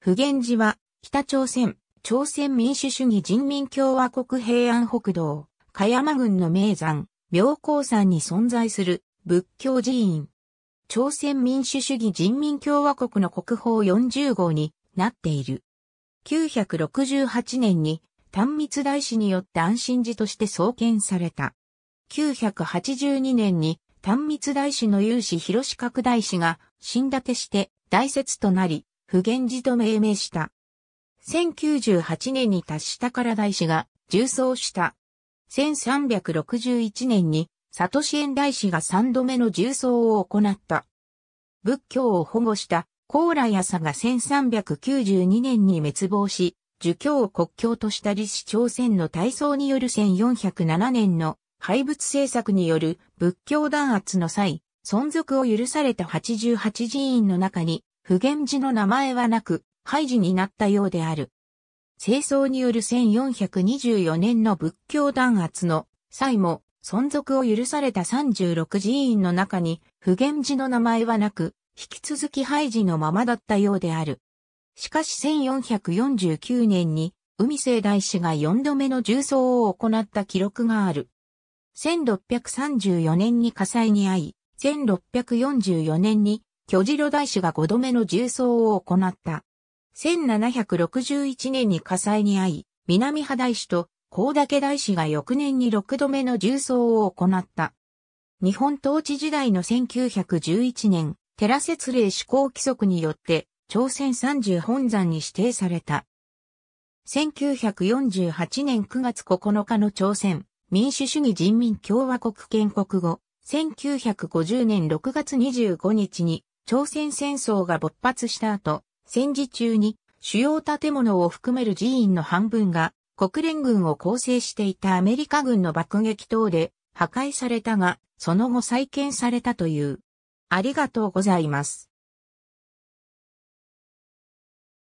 普賢寺は、北朝鮮、朝鮮民主主義人民共和国平安北道、香山郡の名山、妙高山に存在する仏教寺院。朝鮮民主主義人民共和国の国宝40号になっている。968年に、単密大師によって安心寺として創建された。982年に、単密大師の有志広志拡大師が、新立てして、大説となり、不言氏と命名した。1098年に達したから大師が重装した。1361年に里支援大師が三度目の重装を行った。仏教を保護した高麗朝が1392年に滅亡し、儒教を国教とした李氏朝鮮の体操による1407年の廃仏政策による仏教弾圧の際、存続を許された88寺院の中に普賢寺の名前はなく、廃寺になったようである。清掃による1424年の仏教弾圧の際も存続を許された36寺院の中に普賢寺の名前はなく、引き続き廃寺のままだったようである。しかし1449年に海聖大師が4度目の重曹を行った記録がある。1634年に火災に遭い、1644年に巨次郎大師が5度目の重装を行った。1761年に火災に遭い、南派大師と高岳大師が翌年に6度目の重装を行った。日本統治時代の1911年、寺節令施行規則によって、朝鮮30本山に指定された。1948年9月9日の朝鮮民主主義人民共和国建国後、1950年6月25日に朝鮮戦争が勃発した後、戦時中に主要建物を含める寺院の半分が国連軍を構成していたアメリカ軍の爆撃等で破壊されたが、その後再建されたという。ありがとうございます。